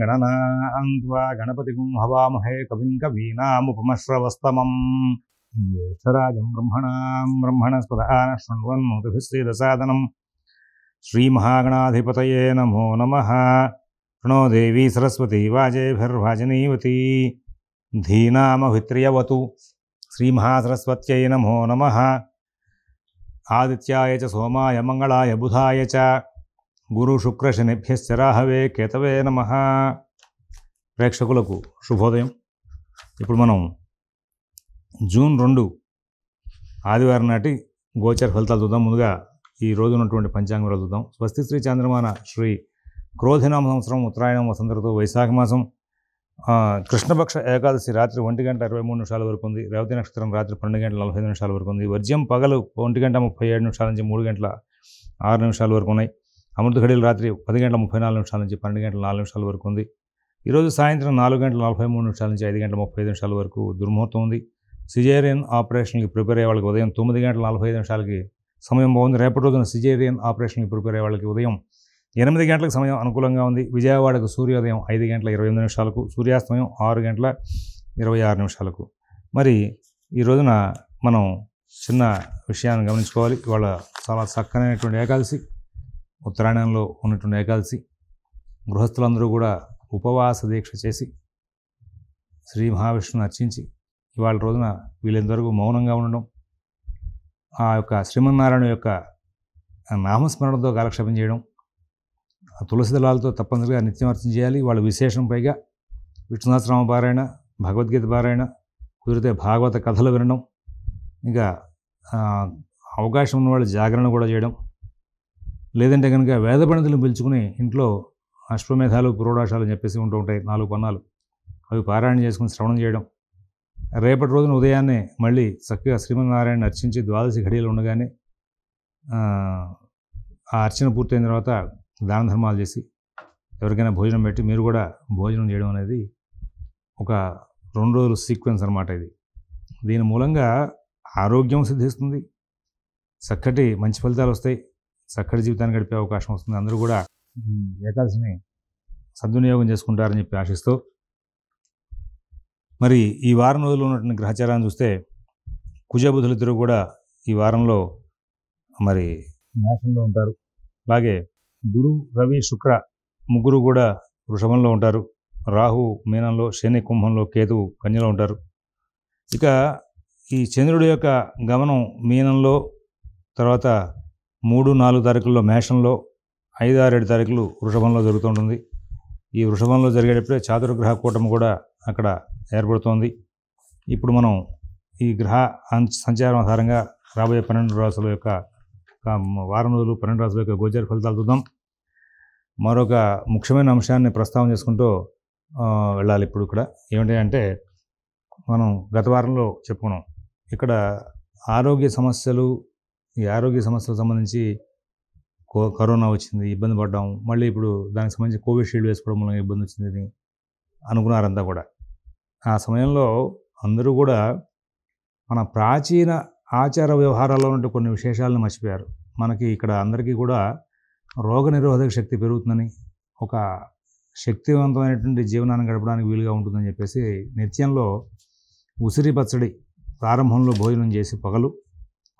గణనాన్వా గణపతిగుం హవామహే కవిం కవీనాముపమశ్రవస్తమం జ్యేష్ఠరాజం బ్రహ్మణాం బ్రహ్మణస్పద ఆన శృణ్వన్మోదభిశ్చేదసాదనం శ్రీమహాగణాధిపతయే నమో నమ ప్రణో దేవీ సరస్వతీ వాజేభిర్వాజనీవతీ ధీనామభిత్రియవతు శ్రీమహాసరస్వత్యై నమో నమ ఆదిత్యాయ చ సోమాయ మంగళాయ బుధాయ చ గురు శుక్ర శనిభ్యశ్చరాహవే కేతవే నమ ప్రేక్షకులకు శుభోదయం ఇప్పుడు మనం జూన్ రెండు ఆదివారం నాటి గోచర ఫలితాలు చూద్దాం ముందుగా ఈ రోజు ఉన్నటువంటి పంచాంగాలు చూద్దాం స్వస్తి శ్రీ చంద్రమాన శ్రీ క్రోధినామ సంవత్సరం ఉత్తరాయణం వసంతరతో వైశాఖ మాసం కృష్ణపక్ష ఏకాదశి రాత్రి ఒంటి గంట ఇరవై మూడు నిమిషాల వరకు ఉంది రేవతి నక్షత్రం రాత్రి పన్నెండు గంటల నలభై నిమిషాల వరకు ఉంది వర్జ్యం పగలు ఒంటి గంట ముప్పై ఏడు నిమిషాల నుంచి మూడు గంటల ఆరు నిమిషాల వరకు ఉన్నాయి అమృత ఘడియలు రాత్రి పది గంటల ముప్పై నాలుగు నిమిషాల నుంచి పన్నెండు గంటల నాలుగు నిమిషాల వరకు ఉంది ఈరోజు సాయంత్రం నాలుగు గంటల నలభై మూడు నిమిషాల నుంచి ఐదు గంటల ముప్పై ఐదు నిమిషాల వరకు దుర్ముహూర్తం ఉంది సిజేరియన్ ఆపరేషన్కి ప్రిపేర్ అయ్యే వాళ్ళకి ఉదయం తొమ్మిది గంటల నలభై ఐదు నిమిషాలకి సమయం బాగుంది రేపటి రోజున సిజేరియన్ ఆపరేషన్కి ప్రిపేర్ అయ్యే వాళ్ళకి ఉదయం ఎనిమిది గంటలకు సమయం అనుకూలంగా ఉంది విజయవాడకు సూర్యోదయం ఐదు గంటల ఇరవై ఎనిమిది నిమిషాలకు సూర్యాస్తమయం ఆరు గంటల ఇరవై ఆరు నిమిషాలకు మరి ఈ రోజున మనం చిన్న విషయాన్ని గమనించుకోవాలి ఇవాళ చాలా చక్కనైనటువంటి ఏకాదశి ఉత్తరాయణంలో ఉన్నటువంటి ఏకాదశి గృహస్థులందరూ కూడా ఉపవాస దీక్ష చేసి శ్రీ మహావిష్ణువుని అర్చించి ఇవాళ రోజున వీళ్ళందరూ మౌనంగా ఉండడం ఆ యొక్క శ్రీమన్నారాయణ యొక్క నామస్మరణతో కాలక్షేపం చేయడం తులసి దళాలతో తప్పనిసరిగా నిత్యం అర్చన చేయాలి వాళ్ళ విశేషం పైగా విష్ణునాథరామ పారాయణ భగవద్గీత పారాయణ కుదిరితే భాగవత కథలు వినడం ఇంకా అవకాశం ఉన్న వాళ్ళు జాగరణ కూడా చేయడం లేదంటే కనుక వేద పండితులను పిలుచుకుని ఇంట్లో అశ్వమేధాలు పురోడాశాలు అని చెప్పేసి ఉంటూ ఉంటాయి నాలుగు పన్నాలు అవి పారాయణ చేసుకుని శ్రవణం చేయడం రేపటి రోజున ఉదయాన్నే మళ్ళీ చక్కగా శ్రీమన్నారాయణ అర్చించి ద్వాదశి ఘడియలు ఉండగానే ఆ అర్చన పూర్తయిన తర్వాత దాన ధర్మాలు చేసి ఎవరికైనా భోజనం పెట్టి మీరు కూడా భోజనం చేయడం అనేది ఒక రెండు రోజులు సీక్వెన్స్ అనమాట ఇది దీని మూలంగా ఆరోగ్యం సిద్ధిస్తుంది చక్కటి మంచి ఫలితాలు వస్తాయి చక్కటి జీవితాన్ని గడిపే అవకాశం వస్తుంది అందరూ కూడా ఈ ఏకాదశిని సద్వినియోగం చేసుకుంటారని చెప్పి ఆశిస్తూ మరి ఈ వారం రోజులు ఉన్నటువంటి గ్రహచారాన్ని చూస్తే కుజబుధులిద్దరూ కూడా ఈ వారంలో మరి మేషంలో ఉంటారు అలాగే గురు రవి శుక్ర ముగ్గురు కూడా వృషభంలో ఉంటారు రాహు మీనంలో శని కుంభంలో కేతు కన్యలో ఉంటారు ఇక ఈ చంద్రుడి యొక్క గమనం మీనంలో తర్వాత మూడు నాలుగు తారీఖుల్లో మేషంలో ఐదు ఆరేడు తారీఖులు వృషభంలో జరుగుతుంటుంది ఈ వృషభంలో జరిగేటప్పుడే చాతుర్గ్రహ కూటమి కూడా అక్కడ ఏర్పడుతోంది ఇప్పుడు మనం ఈ గ్రహ సంచారం ఆధారంగా రాబోయే పన్నెండు రాసుల యొక్క వారం రోజులు పన్నెండు రాసుల యొక్క గోచర ఫలితాలు చూద్దాం మరొక ముఖ్యమైన అంశాన్ని ప్రస్తావన చేసుకుంటూ వెళ్ళాలి ఇప్పుడు ఇక్కడ ఏమిటి అంటే మనం గత వారంలో చెప్పుకున్నాం ఇక్కడ ఆరోగ్య సమస్యలు ఈ ఆరోగ్య సమస్యలకు సంబంధించి కరోనా వచ్చింది ఇబ్బంది పడ్డాం మళ్ళీ ఇప్పుడు దానికి సంబంధించి కోవిషీల్డ్ వేసుకోవడం మూలంగా ఇబ్బంది వచ్చిందని అనుకున్నారంతా కూడా ఆ సమయంలో అందరూ కూడా మన ప్రాచీన ఆచార వ్యవహారాల్లో ఉన్న కొన్ని విశేషాలను మర్చిపోయారు మనకి ఇక్కడ అందరికీ కూడా రోగ నిరోధక శక్తి పెరుగుతుందని ఒక శక్తివంతమైనటువంటి జీవనాన్ని గడపడానికి వీలుగా ఉంటుందని చెప్పేసి నిత్యంలో ఉసిరి పచ్చడి ప్రారంభంలో భోజనం చేసి పగలు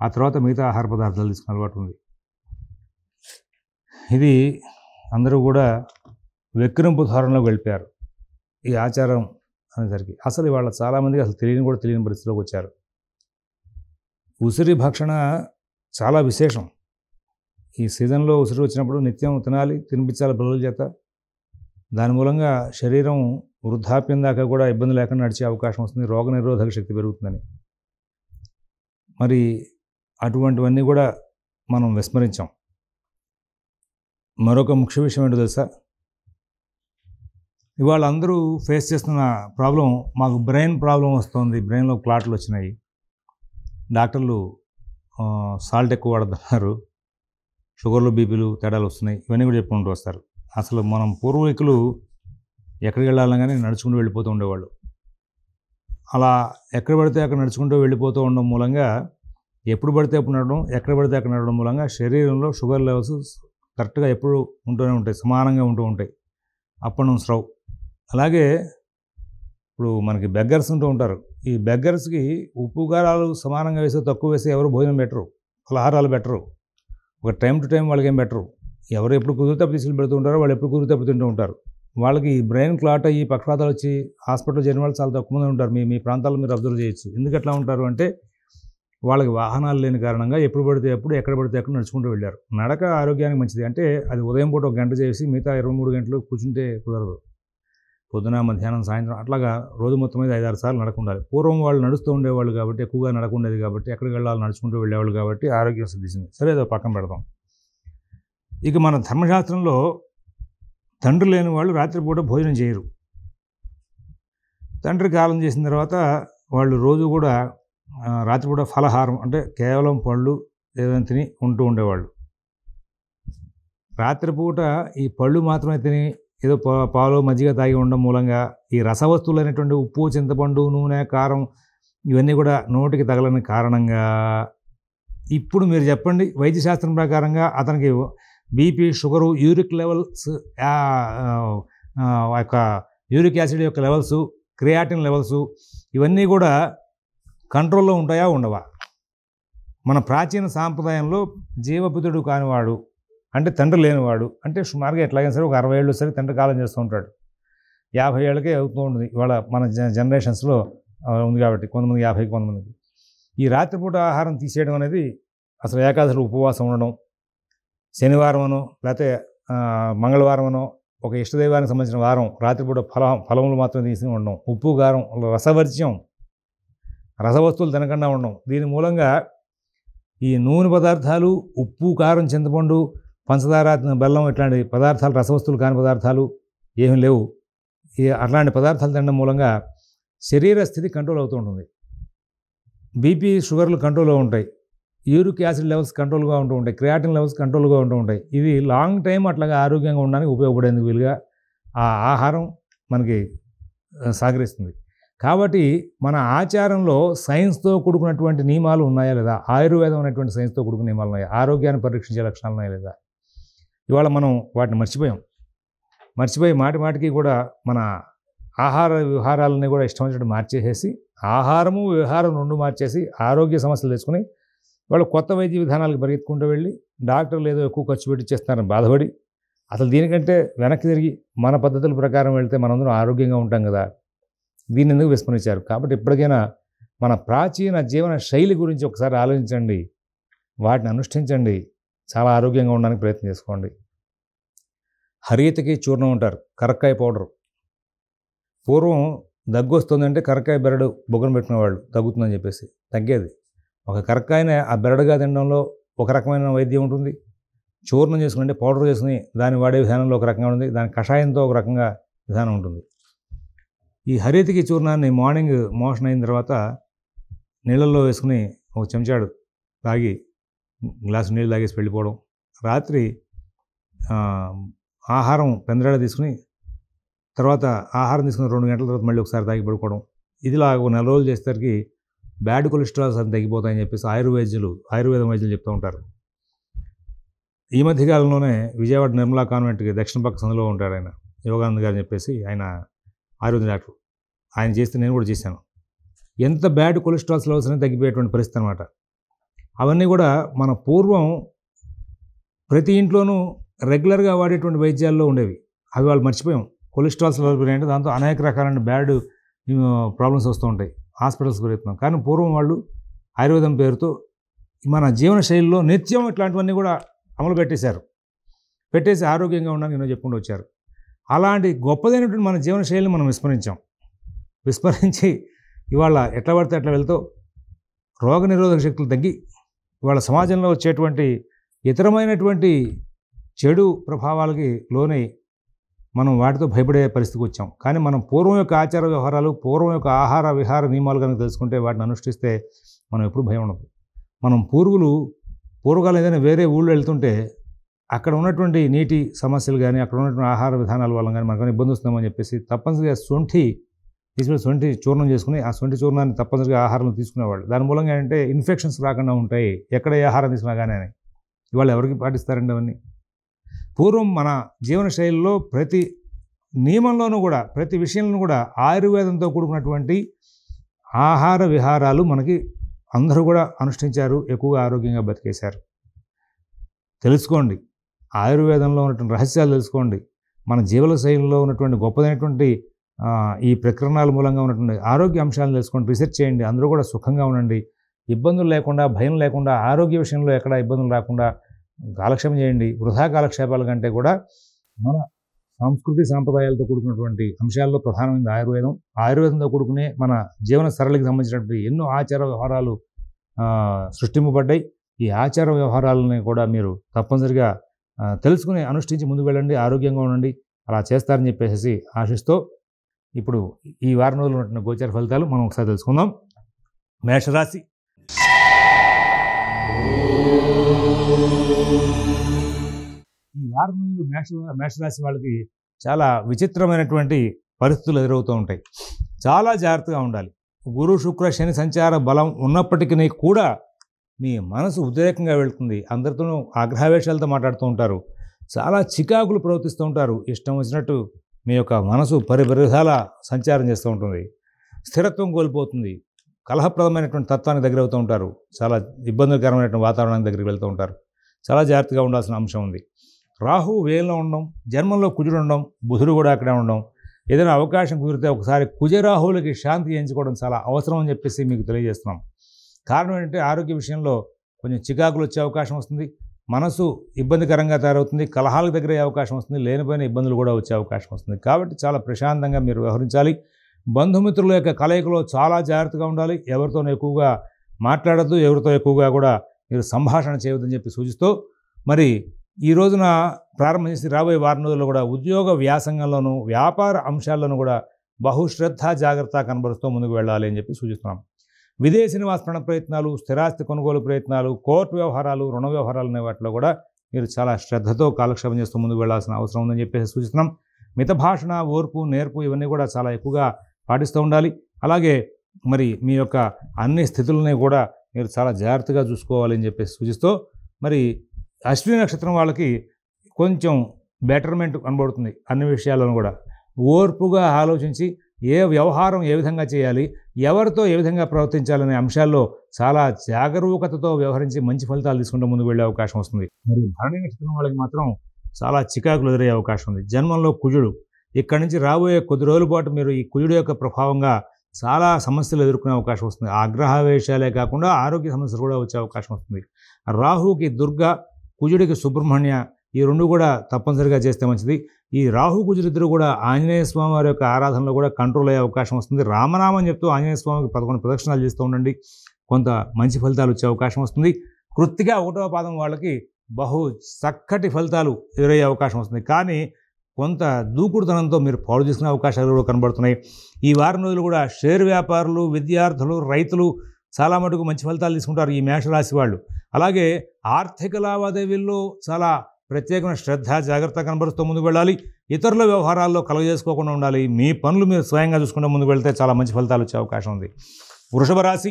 ఆ తర్వాత మిగతా ఆహార పదార్థాలు తీసుకుని అలవాటు ఉంది ఇది అందరూ కూడా వెక్కిరింపు ధోరణిలోకి వెళ్ళిపోయారు ఈ ఆచారం అనేసరికి అసలు ఇవాళ చాలామందికి అసలు తెలియని కూడా తెలియని పరిస్థితిలోకి వచ్చారు ఉసిరి భక్షణ చాలా విశేషం ఈ సీజన్లో ఉసిరి వచ్చినప్పుడు నిత్యం తినాలి తినిపించాలి పిల్లల చేత దాని మూలంగా శరీరం వృద్ధాప్యం దాకా కూడా ఇబ్బంది లేకుండా నడిచే అవకాశం వస్తుంది రోగ నిరోధక శక్తి పెరుగుతుందని మరి అటువంటివన్నీ కూడా మనం విస్మరించాం మరొక ముఖ్య విషయం ఏంటో తెలుసా ఇవాళ అందరూ ఫేస్ చేస్తున్న ప్రాబ్లం మాకు బ్రెయిన్ ప్రాబ్లం వస్తుంది బ్రెయిన్లో క్లాట్లు వచ్చినాయి డాక్టర్లు సాల్ట్ ఎక్కువ వాడుతున్నారు షుగర్లు బీపీలు తేడాలు వస్తున్నాయి ఇవన్నీ కూడా చెప్పుకుంటూ వస్తారు అసలు మనం పూర్వీకులు ఎక్కడికి వెళ్ళాలని నడుచుకుంటూ వెళ్ళిపోతూ ఉండేవాళ్ళు అలా ఎక్కడ పడితే అక్కడ నడుచుకుంటూ వెళ్ళిపోతూ ఉండడం మూలంగా ఎప్పుడు పడితే అప్పుడు నడవడం ఎక్కడ పడితే అక్కడ నడవడం మూలంగా శరీరంలో షుగర్ లెవెల్స్ కరెక్ట్గా ఎప్పుడు ఉంటూనే ఉంటాయి సమానంగా ఉంటూ ఉంటాయి అప్ అండ్ స్రవ్ అలాగే ఇప్పుడు మనకి బెగ్గర్స్ ఉంటూ ఉంటారు ఈ బెగ్గర్స్కి ఉప్పు కారాలు సమానంగా వేసే తక్కువ వేసి ఎవరు భోజనం పెట్టరు పలహారాలు పెట్టరు ఒక టైం టు టైం వాళ్ళకి ఏం పెట్టరు ఎవరు ఎప్పుడు కుదిరితే తీసుకుని పెడుతూ ఉంటారో వాళ్ళు ఎప్పుడు కుదిరితే తింటూ ఉంటారు వాళ్ళకి ఈ బ్రెయిన్ క్లాట్ అయ్యి పక్షపాతాలు వచ్చి హాస్పిటల్ చేరిన వాళ్ళు చాలా తక్కువ మంది ఉంటారు మీ మీ ప్రాంతాల్లో మీరు అబ్జర్వ్ చేయొచ్చు ఎందుకు ఎట్లా ఉంటారు అంటే వాళ్ళకి వాహనాలు లేని కారణంగా ఎప్పుడు పడితే ఎప్పుడు ఎక్కడ పడితే ఎక్కడ నడుచుకుంటూ వెళ్ళారు నడక ఆరోగ్యానికి మంచిది అంటే అది ఉదయం పూట ఒక గంట చేసి మిగతా ఇరవై మూడు గంటలు కూర్చుంటే కుదరదు పొద్దున మధ్యాహ్నం సాయంత్రం అట్లాగా రోజు మొత్తం మీద ఐదారు సార్లు నడకుండాలి పూర్వం వాళ్ళు నడుస్తూ ఉండేవాళ్ళు కాబట్టి ఎక్కువగా నడకుండేది కాబట్టి ఎక్కడికి వెళ్ళాలి నడుచుకుంటూ వెళ్ళేవాళ్ళు కాబట్టి ఆరోగ్యం సిద్ధించింది సరే అదో పక్కన పెడదాం ఇక మన ధర్మశాస్త్రంలో తండ్రి లేని వాళ్ళు రాత్రిపూట భోజనం చేయరు తండ్రి కాలం చేసిన తర్వాత వాళ్ళు రోజు కూడా రాత్రిపూట ఫలహారం అంటే కేవలం పళ్ళు ఏదైనా తిని ఉంటూ ఉండేవాళ్ళు రాత్రిపూట ఈ పళ్ళు మాత్రమే తిని ఏదో పాలు మజ్జిగ తాగి ఉండడం మూలంగా ఈ రసవస్తువులు అనేటువంటి ఉప్పు చింతపండు నూనె కారం ఇవన్నీ కూడా నోటికి తగలని కారణంగా ఇప్పుడు మీరు చెప్పండి వైద్యశాస్త్రం ప్రకారంగా అతనికి బీపీ షుగరు యూరిక్ లెవెల్స్ యొక్క యూరిక్ యాసిడ్ యొక్క లెవెల్స్ క్రియాటిన్ లెవెల్స్ ఇవన్నీ కూడా కంట్రోల్లో ఉంటాయా ఉండవా మన ప్రాచీన సాంప్రదాయంలో జీవపుతుడు కానివాడు అంటే తండ్రి లేనివాడు అంటే సుమారుగా ఎట్లాగైనా సరే ఒక అరవై ఏళ్ళు సరే తండ్రి కాలం చేస్తూ ఉంటాడు యాభై ఏళ్ళకే అవుతూ ఉంటుంది ఇవాళ మన జనరేషన్స్లో ఉంది కాబట్టి కొంతమంది యాభైకి కొంతమందికి ఈ రాత్రిపూట ఆహారం తీసేయడం అనేది అసలు ఏకాదశి ఉపవాసం ఉండడం శనివారమనో లేకపోతే మంగళవారమనో ఒక ఇష్టదైవానికి సంబంధించిన వారం రాత్రిపూట ఫలం ఫలములు మాత్రం తీసి ఉండడం ఉప్పు కారం రసవర్జ్యం రసవస్తువులు తినకుండా ఉండడం దీని మూలంగా ఈ నూనె పదార్థాలు ఉప్పు కారం చింతపండు పంచదార బెల్లం ఇట్లాంటి పదార్థాలు రసవస్తువులు కాని పదార్థాలు ఏమీ లేవు ఈ అట్లాంటి పదార్థాలు తినడం మూలంగా శరీర స్థితి కంట్రోల్ అవుతూ ఉంటుంది బీపీ షుగర్లు కంట్రోల్లో ఉంటాయి యూరిక్ యాసిడ్ లెవెల్స్ కంట్రోల్గా ఉంటూ ఉంటాయి క్రియాటిన్ లెవెల్స్ కంట్రోల్గా ఉంటూ ఉంటాయి ఇవి లాంగ్ టైం అట్లాగా ఆరోగ్యంగా ఉండడానికి ఉపయోగపడేందుకు వీలుగా ఆ ఆహారం మనకి సహకరిస్తుంది కాబట్టి మన ఆచారంలో సైన్స్తో కూడుకున్నటువంటి నియమాలు ఉన్నాయా లేదా ఆయుర్వేదం అనేటువంటి సైన్స్తో కూడుకున్న నియమాలు ఉన్నాయా ఆరోగ్యాన్ని పరీక్షించే లక్షణాలు ఉన్నాయా లేదా ఇవాళ మనం వాటిని మర్చిపోయాం మర్చిపోయి మాటి మాటికి కూడా మన ఆహార విహారాలని కూడా ఇష్టం వచ్చినట్టు మార్చేసేసి ఆహారము వ్యవహారం రెండు మార్చేసి ఆరోగ్య సమస్యలు తెచ్చుకొని వాళ్ళు కొత్త వైద్య విధానాలకు పరిగెత్తుకుంటూ వెళ్ళి డాక్టర్లు ఏదో ఎక్కువ ఖర్చు పెట్టి చేస్తున్నారని బాధపడి అసలు దీనికంటే వెనక్కి తిరిగి మన పద్ధతుల ప్రకారం వెళ్తే మనందరం ఆరోగ్యంగా ఉంటాం కదా దీన్ని ఎందుకు విస్మరించారు కాబట్టి ఇప్పటికైనా మన ప్రాచీన జీవన శైలి గురించి ఒకసారి ఆలోచించండి వాటిని అనుష్ఠించండి చాలా ఆరోగ్యంగా ఉండడానికి ప్రయత్నం చేసుకోండి హరితకి చూర్ణం ఉంటారు కరక్కాయ పౌడర్ పూర్వం దగ్గు వస్తుందంటే కరక్కాయ బెరడు బొగ్గన పెట్టుకునేవాళ్ళు తగ్గుతుందని చెప్పేసి తగ్గేది ఒక కరక్కాయని ఆ బెరడుగా తినడంలో ఒక రకమైన వైద్యం ఉంటుంది చూర్ణం చేసుకుంటే పౌడర్ చేసుకుని దాన్ని వాడే విధానంలో ఒక రకంగా ఉంటుంది దాని కషాయంతో ఒక రకంగా విధానం ఉంటుంది ఈ హరితికి చూర్ణాన్ని మార్నింగ్ మోషన్ అయిన తర్వాత నీళ్ళల్లో వేసుకుని ఒక చెంచాడు తాగి గ్లాసు నీళ్ళు తాగేసి వెళ్ళిపోవడం రాత్రి ఆహారం పెందరాడ తీసుకుని తర్వాత ఆహారం తీసుకుని రెండు గంటల తర్వాత మళ్ళీ ఒకసారి తాగి పడుకోవడం ఇదిలా ఒక నెల రోజులు చేసేసరికి బ్యాడ్ కొలెస్ట్రాల్స్ అది తగ్గిపోతాయని చెప్పేసి ఆయుర్వేద్యులు ఆయుర్వేద వైద్యులు చెప్తూ ఉంటారు ఈ మధ్యకాలంలోనే విజయవాడ నిర్మలా కాన్వెంట్కి దక్షిణ పక్క సందులో ఉంటాడు ఆయన యోగానంద్ గారు చెప్పేసి ఆయన ఆయుర్వేద డాక్టర్ ఆయన చేస్తే నేను కూడా చేశాను ఎంత బ్యాడ్ కొలెస్ట్రాల్స్ లెవెల్స్ అనేది తగ్గిపోయేటువంటి పరిస్థితి అనమాట అవన్నీ కూడా మన పూర్వం ప్రతి ఇంట్లోనూ రెగ్యులర్గా వాడేటువంటి వైద్యాల్లో ఉండేవి అవి వాళ్ళు మర్చిపోయాం కొలెస్ట్రాల్స్ పెరిగాయి దాంతో అనేక రకాలైన బ్యాడ్ ప్రాబ్లమ్స్ వస్తూ ఉంటాయి హాస్పిటల్స్ పెరుగుతున్నాం కానీ పూర్వం వాళ్ళు ఆయుర్వేదం పేరుతో మన జీవన శైలిలో నిత్యం ఇట్లాంటివన్నీ కూడా అమలు పెట్టేశారు పెట్టేసి ఆరోగ్యంగా ఉండాలని ఎన్నో చెప్పుకుంటూ వచ్చారు అలాంటి గొప్పదైనటువంటి మన జీవన శైలిని మనం విస్మరించాం విస్మరించి ఇవాళ ఎట్లా పడితే అట్లా వెళ్తూ రోగ నిరోధక శక్తులు తగ్గి ఇవాళ సమాజంలో వచ్చేటువంటి ఇతరమైనటువంటి చెడు ప్రభావాలకి లోనై మనం వాటితో భయపడే పరిస్థితికి వచ్చాం కానీ మనం పూర్వం యొక్క ఆచార వ్యవహారాలు పూర్వం యొక్క ఆహార విహార నియమాలు కనుక తెలుసుకుంటే వాటిని అనుష్ఠిస్తే మనం ఎప్పుడు భయం ఉండదు మనం పూర్వులు పూర్వకాలం ఏదైనా వేరే ఊళ్ళో వెళ్తుంటే అక్కడ ఉన్నటువంటి నీటి సమస్యలు కానీ అక్కడ ఉన్నటువంటి ఆహార విధానాల వల్ల కానీ మనకు ఇబ్బంది వస్తుందని చెప్పేసి తప్పనిసరిగా సొంఠి తీసుకుని సొంటి చూర్ణం చేసుకుని ఆ సొంటి చూర్ణాన్ని తప్పనిసరిగా ఆహారంలో తీసుకునేవాళ్ళు దాని మూలంగా ఏంటంటే ఇన్ఫెక్షన్స్ రాకుండా ఉంటాయి ఎక్కడ ఏ ఆహారం తీసుకున్నా కానీ అని ఇవాళ ఎవరికి పాటిస్తారండి అవన్నీ పూర్వం మన జీవన శైలిలో ప్రతి నియమంలోనూ కూడా ప్రతి విషయంలో కూడా ఆయుర్వేదంతో కూడుకున్నటువంటి ఆహార విహారాలు మనకి అందరూ కూడా అనుష్ఠించారు ఎక్కువగా ఆరోగ్యంగా బతికేశారు తెలుసుకోండి ఆయుర్వేదంలో ఉన్నటువంటి రహస్యాలు తెలుసుకోండి మన జీవన శైలిలో ఉన్నటువంటి గొప్పదైనటువంటి ఈ ప్రకరణాల మూలంగా ఉన్నటువంటి ఆరోగ్య అంశాలను తెలుసుకోండి రీసెర్చ్ చేయండి అందరూ కూడా సుఖంగా ఉండండి ఇబ్బందులు లేకుండా భయం లేకుండా ఆరోగ్య విషయంలో ఎక్కడ ఇబ్బందులు రాకుండా కాలక్షేపం చేయండి వృధా కాలక్షేపాల కంటే కూడా మన సంస్కృతి సాంప్రదాయాలతో కూడుకున్నటువంటి అంశాల్లో ప్రధానమైన ఆయుర్వేదం ఆయుర్వేదంతో కూడుకునే మన జీవన సరళికి సంబంధించినటువంటి ఎన్నో ఆచార వ్యవహారాలు సృష్టింపబడ్డాయి ఈ ఆచార వ్యవహారాలని కూడా మీరు తప్పనిసరిగా తెలుసుకుని అనుష్ఠించి ముందుకు వెళ్ళండి ఆరోగ్యంగా ఉండండి అలా చేస్తారని చెప్పేసి ఆశిస్తూ ఇప్పుడు ఈ వారం రోజులు ఉన్నటువంటి గోచర ఫలితాలు మనం ఒకసారి తెలుసుకుందాం మేషరాశి ఈ వారం రోజులు మేష మేషరాశి వాళ్ళకి చాలా విచిత్రమైనటువంటి పరిస్థితులు ఎదురవుతూ ఉంటాయి చాలా జాగ్రత్తగా ఉండాలి గురు శుక్ర శని సంచార బలం ఉన్నప్పటికీ కూడా మీ మనసు ఉద్రేకంగా వెళ్తుంది అందరితోనూ ఆగ్రహావేశాలతో మాట్లాడుతూ ఉంటారు చాలా చికాకులు ప్రవర్తిస్తూ ఉంటారు ఇష్టం వచ్చినట్టు మీ యొక్క మనసు పరిపరిధాల సంచారం చేస్తూ ఉంటుంది స్థిరత్వం కోల్పోతుంది కలహప్రదమైనటువంటి తత్వానికి దగ్గర అవుతూ ఉంటారు చాలా ఇబ్బందికరమైనటువంటి వాతావరణానికి దగ్గరికి వెళ్తూ ఉంటారు చాలా జాగ్రత్తగా ఉండాల్సిన అంశం ఉంది రాహు వేలలో ఉండడం జన్మంలో కుజుడు ఉండడం బుధుడు కూడా అక్కడే ఉండడం ఏదైనా అవకాశం కుదిరితే ఒకసారి కుజరాహువులకి శాంతి ఎంచుకోవడం చాలా అవసరం అని చెప్పేసి మీకు తెలియజేస్తున్నాం కారణం ఏంటంటే ఆరోగ్య విషయంలో కొంచెం చికాకులు వచ్చే అవకాశం వస్తుంది మనసు ఇబ్బందికరంగా తయారవుతుంది కలహాల దగ్గర అవకాశం వస్తుంది లేనిపోయిన ఇబ్బందులు కూడా వచ్చే అవకాశం వస్తుంది కాబట్టి చాలా ప్రశాంతంగా మీరు వ్యవహరించాలి బంధుమిత్రుల యొక్క కలయికలో చాలా జాగ్రత్తగా ఉండాలి ఎవరితో ఎక్కువగా మాట్లాడద్దు ఎవరితో ఎక్కువగా కూడా మీరు సంభాషణ చేయవద్దని చెప్పి సూచిస్తూ మరి ఈ రోజున ప్రారంభించి రాబోయే వారం రోజుల్లో కూడా ఉద్యోగ వ్యాసంగంలోనూ వ్యాపార అంశాల్లోనూ కూడా బహుశ్రద్ధ జాగ్రత్త కనబరుస్తూ ముందుకు వెళ్ళాలి అని చెప్పి సూచిస్తున్నాం విదేశీ నివాస ప్రయత్నాలు స్థిరాస్తి కొనుగోలు ప్రయత్నాలు కోర్టు వ్యవహారాలు రుణ వ్యవహారాలు అనే వాటిలో కూడా మీరు చాలా శ్రద్ధతో కాలక్షేపం చేస్తూ ముందుకు వెళ్లాల్సిన అవసరం ఉందని చెప్పేసి సూచిస్తున్నాం మిత భాషణ ఓర్పు నేర్పు ఇవన్నీ కూడా చాలా ఎక్కువగా పాటిస్తూ ఉండాలి అలాగే మరి మీ యొక్క అన్ని స్థితులని కూడా మీరు చాలా జాగ్రత్తగా చూసుకోవాలని చెప్పేసి సూచిస్తూ మరి అశ్విని నక్షత్రం వాళ్ళకి కొంచెం బెటర్మెంట్ కనబడుతుంది అన్ని విషయాలను కూడా ఓర్పుగా ఆలోచించి ఏ వ్యవహారం ఏ విధంగా చేయాలి ఎవరితో ఏ విధంగా ప్రవర్తించాలనే అంశాల్లో చాలా జాగరూకతతో వ్యవహరించి మంచి ఫలితాలు తీసుకుంటూ ముందుకు వెళ్ళే అవకాశం వస్తుంది మరి భరణి నక్షత్రం వాళ్ళకి మాత్రం చాలా చికాకులు ఎదురయ్యే అవకాశం ఉంది జన్మంలో కుజుడు ఇక్కడి నుంచి రాబోయే కొద్ది రోజుల పాటు మీరు ఈ కుజుడు యొక్క ప్రభావంగా చాలా సమస్యలు ఎదుర్కొనే అవకాశం వస్తుంది ఆగ్రహావేశాలే కాకుండా ఆరోగ్య సమస్యలు కూడా వచ్చే అవకాశం వస్తుంది రాహుకి దుర్గా కుజుడికి సుబ్రహ్మణ్య ఈ రెండు కూడా తప్పనిసరిగా చేస్తే మంచిది ఈ రాహు కుజులిద్దరు కూడా ఆంజనేయ స్వామి వారి యొక్క ఆరాధనలో కూడా కంట్రోల్ అయ్యే అవకాశం వస్తుంది రామనామం చెప్తూ ఆంజనేయ స్వామికి పదకొండు ప్రదక్షిణాలు చేస్తూ ఉండండి కొంత మంచి ఫలితాలు వచ్చే అవకాశం వస్తుంది కృత్తిగా ఒకటవ పాదం వాళ్ళకి బహు చక్కటి ఫలితాలు ఎదురయ్యే అవకాశం వస్తుంది కానీ కొంత దూకుడుతనంతో మీరు పాడు చేసుకునే అవకాశాలు కూడా కనబడుతున్నాయి ఈ వారం రోజులు కూడా షేర్ వ్యాపారులు విద్యార్థులు రైతులు చాలా మటుకు మంచి ఫలితాలు తీసుకుంటారు ఈ మేషరాశి వాళ్ళు అలాగే ఆర్థిక లావాదేవీల్లో చాలా ప్రత్యేకమైన శ్రద్ధ జాగ్రత్త కనబరుస్తూ ముందుకు వెళ్ళాలి ఇతరుల వ్యవహారాల్లో చేసుకోకుండా ఉండాలి మీ పనులు మీరు స్వయంగా చూసుకుంటూ ముందుకు వెళ్తే చాలా మంచి ఫలితాలు వచ్చే అవకాశం ఉంది వృషభ రాశి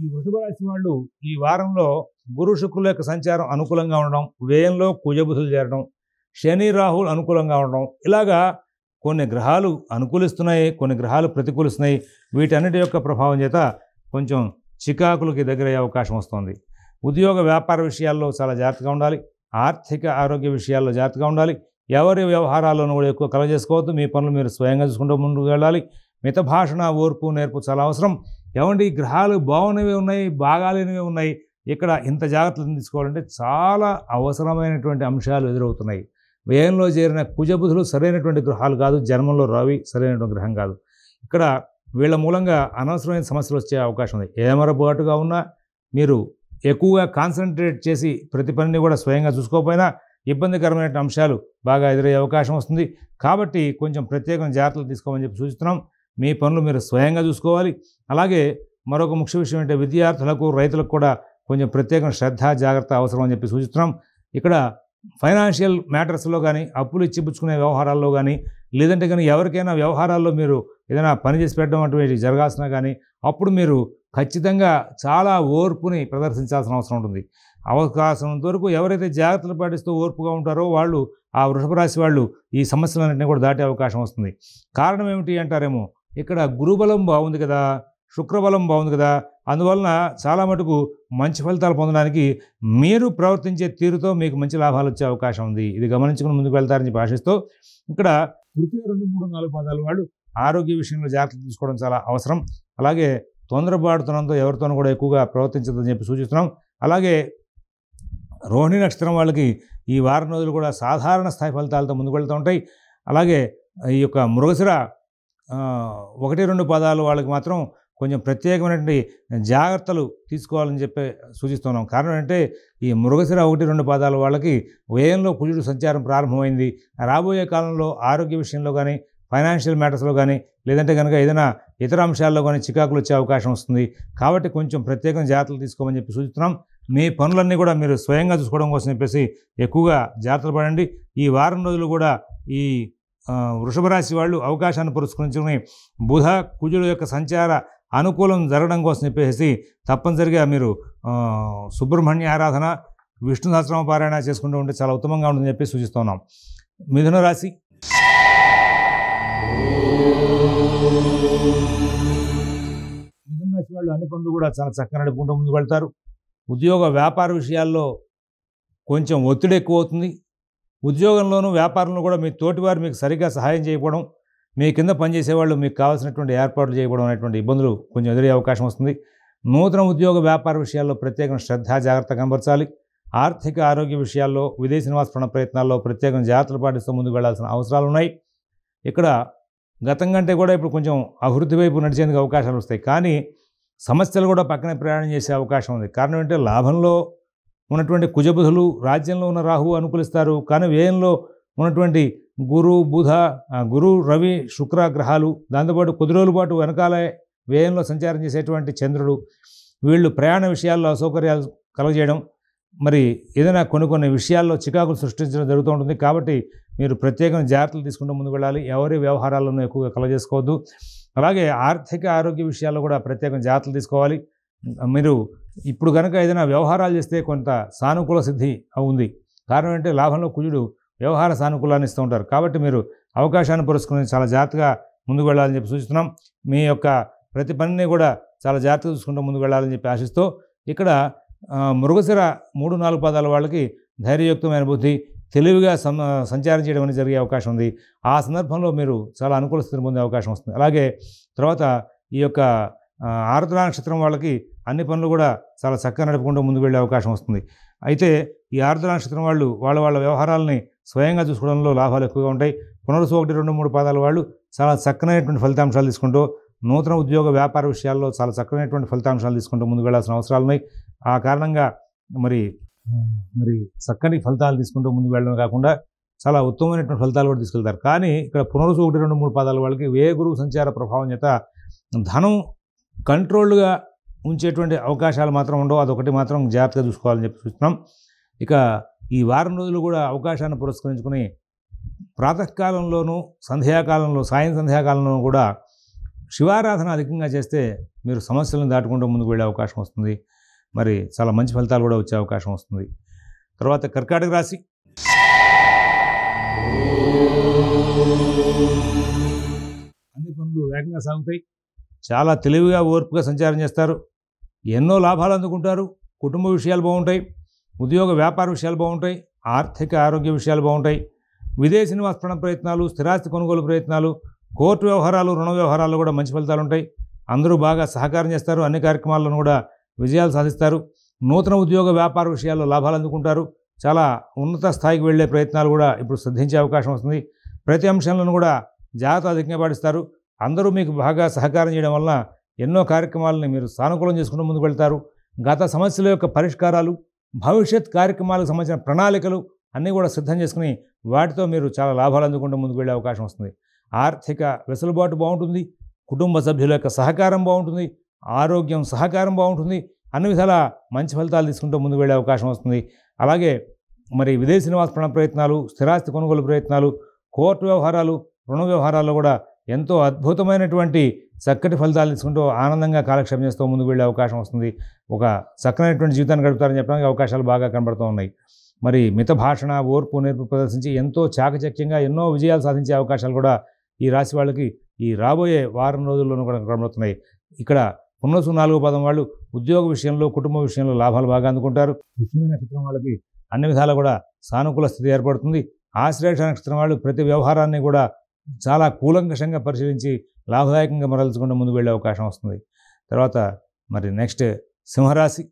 ఈ వృషభ రాశి వాళ్ళు ఈ వారంలో గురు శుక్రుల యొక్క సంచారం అనుకూలంగా ఉండడం వ్యయంలో కుజబుసులు చేరడం శని రాహులు అనుకూలంగా ఉండడం ఇలాగా కొన్ని గ్రహాలు అనుకూలిస్తున్నాయి కొన్ని గ్రహాలు ప్రతికూలిస్తున్నాయి వీటన్నిటి యొక్క ప్రభావం చేత కొంచెం చికాకులకి దగ్గరయ్యే అవకాశం వస్తుంది ఉద్యోగ వ్యాపార విషయాల్లో చాలా జాగ్రత్తగా ఉండాలి ఆర్థిక ఆరోగ్య విషయాల్లో జాగ్రత్తగా ఉండాలి ఎవరి వ్యవహారాల్లోనూ కూడా ఎక్కువ కలవ చేసుకోవద్దు మీ పనులు మీరు స్వయంగా చూసుకుంటూ ముందుకు వెళ్ళాలి మిత భాషణ ఓర్పు నేర్పు చాలా అవసరం ఏమండి గ్రహాలు బాగున్నవి ఉన్నాయి బాగాలేనివి ఉన్నాయి ఇక్కడ ఇంత జాగ్రత్తలు తీసుకోవాలంటే చాలా అవసరమైనటువంటి అంశాలు ఎదురవుతున్నాయి వ్యయంలో చేరిన కుజబుధులు సరైనటువంటి గ్రహాలు కాదు జన్మంలో రవి సరైనటువంటి గ్రహం కాదు ఇక్కడ వీళ్ళ మూలంగా అనవసరమైన సమస్యలు వచ్చే అవకాశం ఉంది ఏమరపాటుగా ఉన్నా మీరు ఎక్కువగా కాన్సన్ట్రేట్ చేసి ప్రతి పనిని కూడా స్వయంగా చూసుకోకపోయినా ఇబ్బందికరమైన అంశాలు బాగా ఎదురయ్యే అవకాశం వస్తుంది కాబట్టి కొంచెం ప్రత్యేకమైన జాగ్రత్తలు తీసుకోమని చెప్పి సూచిస్తున్నాం మీ పనులు మీరు స్వయంగా చూసుకోవాలి అలాగే మరొక ముఖ్య విషయం ఏంటంటే విద్యార్థులకు రైతులకు కూడా కొంచెం ప్రత్యేక శ్రద్ధ జాగ్రత్త అవసరం అని చెప్పి సూచిస్తున్నాం ఇక్కడ ఫైనాన్షియల్ మ్యాటర్స్లో కానీ అప్పులు ఇచ్చిపుచ్చుకునే వ్యవహారాల్లో కానీ లేదంటే కానీ ఎవరికైనా వ్యవహారాల్లో మీరు ఏదైనా పని చేసి పెట్టడం అటువంటి జరగాల్సిన కానీ అప్పుడు మీరు ఖచ్చితంగా చాలా ఓర్పుని ప్రదర్శించాల్సిన అవసరం ఉంటుంది అవకాశం వరకు ఎవరైతే జాగ్రత్తలు పాటిస్తూ ఓర్పుగా ఉంటారో వాళ్ళు ఆ వృషభ రాశి వాళ్ళు ఈ సమస్యలన్నింటినీ కూడా దాటే అవకాశం వస్తుంది కారణం ఏమిటి అంటారేమో ఇక్కడ గురుబలం బాగుంది కదా శుక్రబలం బాగుంది కదా అందువలన చాలా మటుకు మంచి ఫలితాలు పొందడానికి మీరు ప్రవర్తించే తీరుతో మీకు మంచి లాభాలు వచ్చే అవకాశం ఉంది ఇది గమనించుకుని ముందుకు వెళ్తారని భాషిస్తూ ఇక్కడ తృతీయ రెండు మూడు నాలుగు పదాలు వాళ్ళు ఆరోగ్య విషయంలో జాగ్రత్త తీసుకోవడం చాలా అవసరం అలాగే తొందరపాడుతున్నంతో ఎవరితోనూ కూడా ఎక్కువగా ప్రవర్తించదని చెప్పి సూచిస్తున్నాం అలాగే రోహిణి నక్షత్రం వాళ్ళకి ఈ వారం రోజులు కూడా సాధారణ స్థాయి ఫలితాలతో ముందుకు వెళ్తూ ఉంటాయి అలాగే ఈ యొక్క మృగశిర ఒకటి రెండు పదాలు వాళ్ళకి మాత్రం కొంచెం ప్రత్యేకమైనటువంటి జాగ్రత్తలు తీసుకోవాలని చెప్పి సూచిస్తున్నాం కారణం ఏంటంటే ఈ మృగశిర ఒకటి రెండు పాదాల వాళ్ళకి వ్యయంలో పుజుడు సంచారం ప్రారంభమైంది రాబోయే కాలంలో ఆరోగ్య విషయంలో కానీ ఫైనాన్షియల్ మ్యాటర్స్లో కానీ లేదంటే కనుక ఏదైనా ఇతర అంశాల్లో కానీ చికాకులు వచ్చే అవకాశం వస్తుంది కాబట్టి కొంచెం ప్రత్యేకంగా జాగ్రత్తలు తీసుకోమని చెప్పి సూచిస్తున్నాం మీ పనులన్నీ కూడా మీరు స్వయంగా చూసుకోవడం కోసం చెప్పేసి ఎక్కువగా జాగ్రత్తలు పడండి ఈ వారం రోజులు కూడా ఈ వృషభ రాశి వాళ్ళు అవకాశాన్ని పురస్కరించుకుని బుధ కుజుల యొక్క సంచార అనుకూలం జరగడం కోసం చెప్పేసి తప్పనిసరిగా మీరు సుబ్రహ్మణ్య ఆరాధన విష్ణు సహస్రమ పారాయణ చేసుకుంటూ ఉంటే చాలా ఉత్తమంగా ఉంటుందని చెప్పి సూచిస్తున్నాం మిథున రాశి వాళ్ళు అన్ని పనులు కూడా చాలా చక్కగా నడుపుకుంటూ ముందుకు వెళ్తారు ఉద్యోగ వ్యాపార విషయాల్లో కొంచెం ఒత్తిడి ఎక్కువ అవుతుంది ఉద్యోగంలోనూ వ్యాపారంలో కూడా మీ తోటివారు మీకు సరిగ్గా సహాయం చేయకపోవడం మీ కింద పనిచేసేవాళ్ళు మీకు కావాల్సినటువంటి ఏర్పాట్లు చేయకపోవడం అనేటువంటి ఇబ్బందులు కొంచెం ఎదురయ్యే అవకాశం వస్తుంది నూతన ఉద్యోగ వ్యాపార విషయాల్లో ప్రత్యేకం శ్రద్ధ జాగ్రత్త కనబరచాలి ఆర్థిక ఆరోగ్య విషయాల్లో విదేశీ నివాసపణ ప్రయత్నాల్లో ప్రత్యేకం జాగ్రత్తలు పాటిస్తూ ముందుకు వెళ్లాల్సిన అవసరాలు ఉన్నాయి ఇక్కడ గతం కంటే కూడా ఇప్పుడు కొంచెం అభివృద్ధి వైపు నడిచేందుకు అవకాశాలు వస్తాయి కానీ సమస్యలు కూడా పక్కన ప్రయాణం చేసే అవకాశం ఉంది కారణం ఏంటంటే లాభంలో ఉన్నటువంటి కుజబుధులు రాజ్యంలో ఉన్న రాహువు అనుకూలిస్తారు కానీ వ్యయంలో ఉన్నటువంటి గురు బుధ గురు రవి శుక్ర గ్రహాలు దాంతోపాటు కొద్ది రోజుల పాటు వెనకాలే వ్యయంలో సంచారం చేసేటువంటి చంద్రుడు వీళ్ళు ప్రయాణ విషయాల్లో అసౌకర్యాలు కలగజేయడం మరి ఏదైనా కొన్ని కొన్ని విషయాల్లో చికాకులు సృష్టించడం జరుగుతూ ఉంటుంది కాబట్టి మీరు ప్రత్యేకంగా జాగ్రత్తలు తీసుకుంటూ ముందుకు వెళ్ళాలి ఎవరి వ్యవహారాలను ఎక్కువగా కలగజేసుకోవద్దు అలాగే ఆర్థిక ఆరోగ్య విషయాల్లో కూడా ప్రత్యేకంగా జాగ్రత్తలు తీసుకోవాలి మీరు ఇప్పుడు కనుక ఏదైనా వ్యవహారాలు చేస్తే కొంత సానుకూల సిద్ధి ఉంది కారణం ఏంటంటే లాభంలో కుజుడు వ్యవహార సానుకూలాన్ని ఇస్తూ ఉంటారు కాబట్టి మీరు అవకాశాన్ని పురస్కరించి చాలా జాగ్రత్తగా ముందుకు వెళ్ళాలని చెప్పి సూచిస్తున్నాం మీ యొక్క ప్రతి పనిని కూడా చాలా జాగ్రత్తగా చూసుకుంటూ ముందుకు వెళ్ళాలని చెప్పి ఆశిస్తూ ఇక్కడ మృగశిర మూడు నాలుగు పాదాల వాళ్ళకి ధైర్యయుక్తమైన బుద్ధి తెలివిగా సంచారం చేయడం అనేది జరిగే అవకాశం ఉంది ఆ సందర్భంలో మీరు చాలా అనుకూల స్థితిని పొందే అవకాశం వస్తుంది అలాగే తర్వాత ఈ యొక్క ఆరుద్ర నక్షత్రం వాళ్ళకి అన్ని పనులు కూడా చాలా చక్కగా నడపకుండా ముందుకు వెళ్ళే అవకాశం వస్తుంది అయితే ఈ ఆరుద్ర నక్షత్రం వాళ్ళు వాళ్ళ వాళ్ళ వ్యవహారాలని స్వయంగా చూసుకోవడంలో లాభాలు ఎక్కువగా ఉంటాయి పునరుసు ఒకటి రెండు మూడు పాదాల వాళ్ళు చాలా చక్కనైనటువంటి ఫలితాంశాలు తీసుకుంటూ నూతన ఉద్యోగ వ్యాపార విషయాల్లో చాలా చక్కనైనటువంటి ఫలితాంశాలు తీసుకుంటూ ముందుకు వెళ్లాల్సిన అవసరాలు ఉన్నాయి ఆ కారణంగా మరి మరి చక్కని ఫలితాలు తీసుకుంటూ ముందుకు వెళ్ళడం కాకుండా చాలా ఉత్తమమైనటువంటి ఫలితాలు కూడా తీసుకెళ్తారు కానీ ఇక్కడ పునరుసు ఒకటి రెండు మూడు పాదాల వాళ్ళకి వే గురువు సంచార ప్రభావం చేత ధనం కంట్రోల్డ్గా ఉంచేటువంటి అవకాశాలు మాత్రం ఉండవు అదొకటి మాత్రం జాగ్రత్తగా చూసుకోవాలని చెప్పి చూస్తున్నాం ఇక ఈ వారం రోజులు కూడా అవకాశాన్ని పురస్కరించుకుని ప్రాతకాలంలోనూ సంధ్యాకాలంలో సాయం సంధ్యాకాలంలోనూ కూడా శివారాధన అధికంగా చేస్తే మీరు సమస్యలను దాటుకుంటూ ముందుకు వెళ్ళే అవకాశం వస్తుంది మరి చాలా మంచి ఫలితాలు కూడా వచ్చే అవకాశం వస్తుంది తర్వాత కర్కాటక రాశి అన్ని పనులు వేగంగా సాగుతాయి చాలా తెలివిగా ఓర్పుగా సంచారం చేస్తారు ఎన్నో లాభాలు అందుకుంటారు కుటుంబ విషయాలు బాగుంటాయి ఉద్యోగ వ్యాపార విషయాలు బాగుంటాయి ఆర్థిక ఆరోగ్య విషయాలు బాగుంటాయి విదేశీ నివాసపణ ప్రయత్నాలు స్థిరాస్తి కొనుగోలు ప్రయత్నాలు కోర్టు వ్యవహారాలు రుణ వ్యవహారాలు కూడా మంచి ఫలితాలు ఉంటాయి అందరూ బాగా సహకారం చేస్తారు అన్ని కార్యక్రమాలను కూడా విజయాలు సాధిస్తారు నూతన ఉద్యోగ వ్యాపార విషయాల్లో లాభాలు అందుకుంటారు చాలా ఉన్నత స్థాయికి వెళ్లే ప్రయత్నాలు కూడా ఇప్పుడు సిద్ధించే అవకాశం వస్తుంది ప్రతి అంశంలో కూడా జాగ్రత్త అధికంగా పాటిస్తారు అందరూ మీకు బాగా సహకారం చేయడం వలన ఎన్నో కార్యక్రమాలని మీరు సానుకూలం చేసుకుంటూ ముందుకు వెళ్తారు గత సమస్యల యొక్క పరిష్కారాలు భవిష్యత్ కార్యక్రమాలకు సంబంధించిన ప్రణాళికలు అన్నీ కూడా సిద్ధం చేసుకుని వాటితో మీరు చాలా లాభాలు అందుకుంటూ ముందుకు వెళ్ళే అవకాశం వస్తుంది ఆర్థిక వెసులుబాటు బాగుంటుంది కుటుంబ సభ్యుల యొక్క సహకారం బాగుంటుంది ఆరోగ్యం సహకారం బాగుంటుంది అన్ని విధాల మంచి ఫలితాలు తీసుకుంటూ ముందుకు వెళ్ళే అవకాశం వస్తుంది అలాగే మరి విదేశీ నివాస ప్రయత్నాలు స్థిరాస్తి కొనుగోలు ప్రయత్నాలు కోర్టు వ్యవహారాలు రుణ వ్యవహారాల్లో కూడా ఎంతో అద్భుతమైనటువంటి చక్కటి ఫలితాలు తీసుకుంటూ ఆనందంగా కాలక్షేపం చేస్తూ ముందుకు వెళ్ళే అవకాశం వస్తుంది ఒక చక్కనైనటువంటి జీవితాన్ని గడుపుతారని చెప్పడానికి అవకాశాలు బాగా కనబడుతూ ఉన్నాయి మరి మిత భాషణ ఓర్పు నేర్పు ప్రదర్శించి ఎంతో చాకచక్యంగా ఎన్నో విజయాలు సాధించే అవకాశాలు కూడా ఈ రాశి వాళ్ళకి ఈ రాబోయే వారం రోజుల్లోనూ కూడా కనబడుతున్నాయి ఇక్కడ పునసు నాలుగో పదం వాళ్ళు ఉద్యోగ విషయంలో కుటుంబ విషయంలో లాభాలు బాగా అందుకుంటారు పుష్యమి నక్షత్రం వాళ్ళకి అన్ని విధాలు కూడా సానుకూల స్థితి ఏర్పడుతుంది ఆశ్లేష నక్షత్రం వాళ్ళు ప్రతి వ్యవహారాన్ని కూడా చాలా కూలంకషంగా పరిశీలించి లాభదాయకంగా మరల్చుకుంటూ ముందుకు వెళ్ళే అవకాశం వస్తుంది తర్వాత మరి నెక్స్ట్ సింహరాశి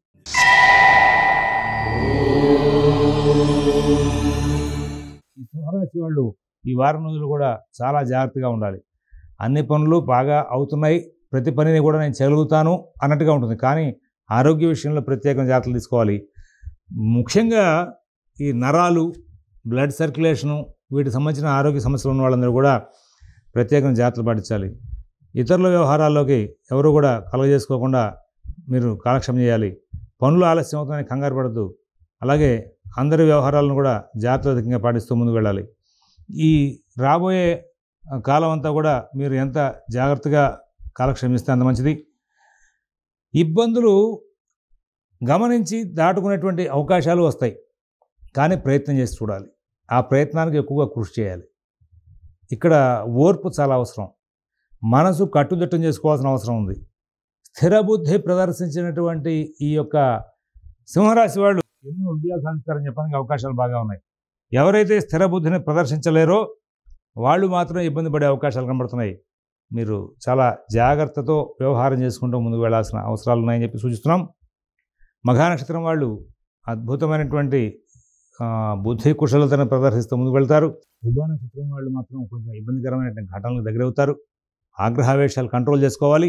ఈ సింహరాశి వాళ్ళు ఈ వారం రోజులు కూడా చాలా జాగ్రత్తగా ఉండాలి అన్ని పనులు బాగా అవుతున్నాయి ప్రతి పనిని కూడా నేను చేయగలుగుతాను అన్నట్టుగా ఉంటుంది కానీ ఆరోగ్య విషయంలో ప్రత్యేకంగా జాగ్రత్తలు తీసుకోవాలి ముఖ్యంగా ఈ నరాలు బ్లడ్ సర్క్యులేషను వీటికి సంబంధించిన ఆరోగ్య సమస్యలు ఉన్న వాళ్ళందరూ కూడా ప్రత్యేకంగా జాగ్రత్తలు పాటించాలి ఇతరుల వ్యవహారాల్లోకి ఎవరు కూడా కలగజేసుకోకుండా మీరు కాలక్షేమం చేయాలి పనులు ఆలస్యం అవుతుందని కంగారు పడద్దు అలాగే అందరి వ్యవహారాలను కూడా అధికంగా పాటిస్తూ ముందుకు వెళ్ళాలి ఈ రాబోయే కాలం అంతా కూడా మీరు ఎంత జాగ్రత్తగా కాలక్షేమిస్తే అంత మంచిది ఇబ్బందులు గమనించి దాటుకునేటువంటి అవకాశాలు వస్తాయి కానీ ప్రయత్నం చేసి చూడాలి ఆ ప్రయత్నానికి ఎక్కువగా కృషి చేయాలి ఇక్కడ ఓర్పు చాలా అవసరం మనసు కట్టుదిట్టం చేసుకోవాల్సిన అవసరం ఉంది స్థిరబుద్ధి ప్రదర్శించినటువంటి ఈ యొక్క సింహరాశి వాళ్ళు ఎన్నో విజయాలు సాధిస్తారని చెప్పడానికి అవకాశాలు బాగా ఉన్నాయి ఎవరైతే స్థిరబుద్ధిని ప్రదర్శించలేరో వాళ్ళు మాత్రం ఇబ్బంది పడే అవకాశాలు కనబడుతున్నాయి మీరు చాలా జాగ్రత్తతో వ్యవహారం చేసుకుంటూ ముందుకు వెళ్లాల్సిన అవసరాలు ఉన్నాయని చెప్పి సూచిస్తున్నాం మఘానక్షత్రం వాళ్ళు అద్భుతమైనటువంటి బుద్ధి కుశలతను ప్రదర్శిస్తూ ముందుకు వెళ్తారు నక్షత్రం వాళ్ళు మాత్రం కొంచెం ఇబ్బందికరమైనటువంటి ఘటనలకు దగ్గరవుతారు ఆగ్రహావేశాలు కంట్రోల్ చేసుకోవాలి